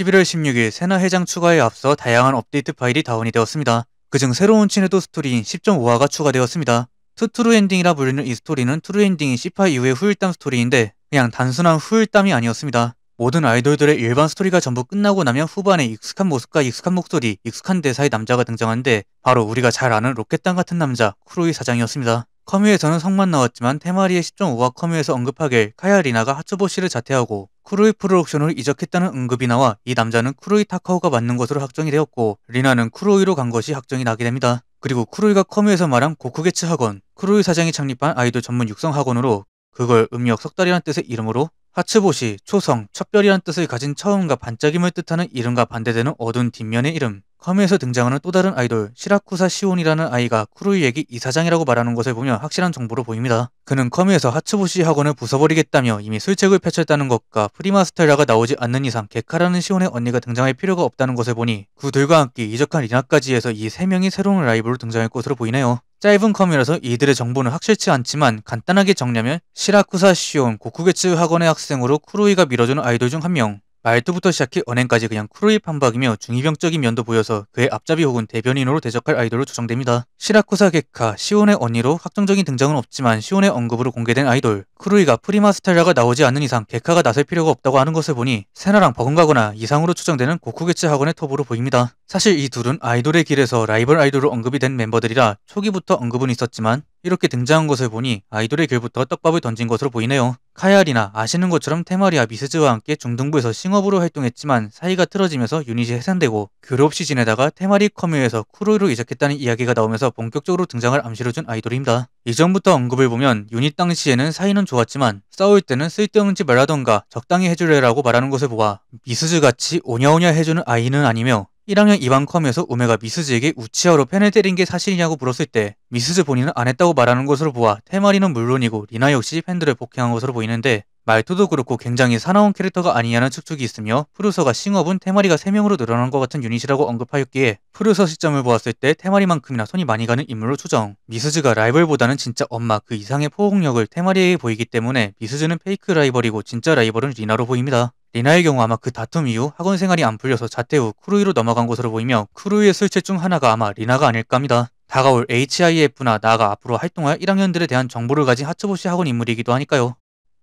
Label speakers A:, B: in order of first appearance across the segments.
A: 11월 16일 세나 해장 추가에 앞서 다양한 업데이트 파일이 다운이 되었습니다. 그 중 새로운 친해도 스토리인 10.5화가 추가되었습니다. 투트루 엔딩이라 불리는 이 스토리는 트루 엔딩인 시파 이후의 후일담 스토리인데 그냥 단순한 후일담이 아니었습니다. 모든 아이돌들의 일반 스토리가 전부 끝나고 나면 후반에 익숙한 모습과 익숙한 목소리, 익숙한 대사의 남자가 등장한데 바로 우리가 잘 아는 로켓단 같은 남자 쿠로이 사장이었습니다. 커뮤에서는 성만 나왔지만 테마리의 10.5화 커뮤에서 언급하길 카야리나가 하츠보 시를 자퇴하고 쿠루이 프로덕션으로 이적했다는 응급이 나와 이 남자는 쿠루이 타카오가 맞는 것으로 확정이 되었고 리나는 쿠루이로 간 것이 확정이 나게 됩니다. 그리고 쿠루이가 커뮤에서 말한 고쿠게츠 학원, 쿠루이 사장이 창립한 아이돌 전문 육성 학원으로 그걸 음력 석달이란 뜻의 이름으로 하츠보시, 초성, 첩별이란 뜻을 가진 처음과 반짝임을 뜻하는 이름과 반대되는 어두운 뒷면의 이름, 카미에서 등장하는 또 다른 아이돌 시라쿠사 시온이라는 아이가 쿠루이에게 이사장이라고 말하는 것을 보며 확실한 정보를 보입니다. 그는 커미에서 하츠보시 학원을 부숴버리겠다며 이미 술책을 펼쳤다는 것과 프리마스텔라가 나오지 않는 이상 개카라는 시온의 언니가 등장할 필요가 없다는 것을 보니 그들과 함께 이적한 리나까지 해서 이 세 명이 새로운 라이브로 등장할 것으로 보이네요. 짧은 컴이라서 이들의 정보는 확실치 않지만 간단하게 정리하면 시라쿠사 시온 고쿠게츠 학원의 학생으로 쿠루이가 밀어주는 아이돌 중 한 명, 말투부터 시작해 언행까지 그냥 크루이 판박이며 중이병적인 면도 보여서 그의 앞잡이 혹은 대변인으로 대적할 아이돌로 조정됩니다 시라쿠사 게카, 시온의 언니로 확정적인 등장은 없지만 시온의 언급으로 공개된 아이돌, 크루이가 프리마스텔라가 나오지 않는 이상 개카가 나설 필요가 없다고 하는 것을 보니 세나랑 버금가거나 이상으로 추정되는 고쿠게츠 학원의 톱으로 보입니다. 사실 이 둘은 아이돌의 길에서 라이벌 아이돌로 언급이 된 멤버들이라 초기부터 언급은 있었지만 이렇게 등장한 것을 보니 아이돌의 길부터 떡밥을 던진 것으로 보이네요. 카야리나 아시는 것처럼 테마리아 미스즈와 함께 중등부에서 싱업으로 활동했지만 사이가 틀어지면서 유닛이 해산되고 교류 없이 지내다가 테마리 커뮤에서 쿠루이로 이적했다는 이야기가 나오면서 본격적으로 등장을암시로준 아이돌입니다. 이전부터 언급해보면 유닛 당시에는 사이는 좋았지만 싸울 때는 쓸데없는짓 말라던가 적당히 해주래라고 말하는 것을 보아 미스즈같이 오냐오냐 해주는 아이는 아니며 1학년 2반 컴에서 우메가 미스즈에게 우치하로 펜을 때린 게 사실이냐고 물었을 때 미스즈 본인은 안 했다고 말하는 것으로 보아 테마리는 물론이고 리나 역시 팬들을 폭행한 것으로 보이는데 말투도 그렇고 굉장히 사나운 캐릭터가 아니냐는 축측이 있으며 프루서가 싱업은 테마리가 3명으로 늘어난 것 같은 유닛이라고 언급하였기에 프루서 시점을 보았을 때 테마리만큼이나 손이 많이 가는 인물로 추정 미스즈가 라이벌보다는 진짜 엄마 그 이상의 포옹력을 테마리에게 보이기 때문에 미스즈는 페이크 라이벌이고 진짜 라이벌은 리나로 보입니다. 리나의 경우 아마 그 다툼 이후 학원 생활이 안 풀려서 자퇴 후 크루이로 넘어간 것으로 보이며 크루이의 술책 중 하나가 아마 리나가 아닐까 합니다. 다가올 HIF나 나아가 앞으로 활동할 1학년들에 대한 정보를 가진 하츠보시 학원 인물이기도 하니까요.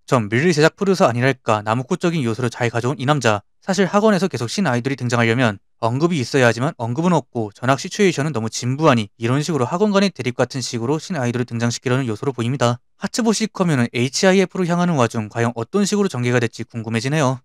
A: 전 밀리 제작 프로서 듀 아니랄까 나무꽃적인 요소를 잘 가져온 이 남자 사실 학원에서 계속 신아이들이 등장하려면 언급이 있어야 하지만 언급은 없고 전학 시츄에이션은 너무 진부하니 이런 식으로 학원 간의 대립 같은 식으로 신 아이돌을 등장시키려는 요소로 보입니다. 하츠보시 커뮤는 HIF로 향하는 와중 과연 어떤 식으로 전개가 될지 궁금해지네요.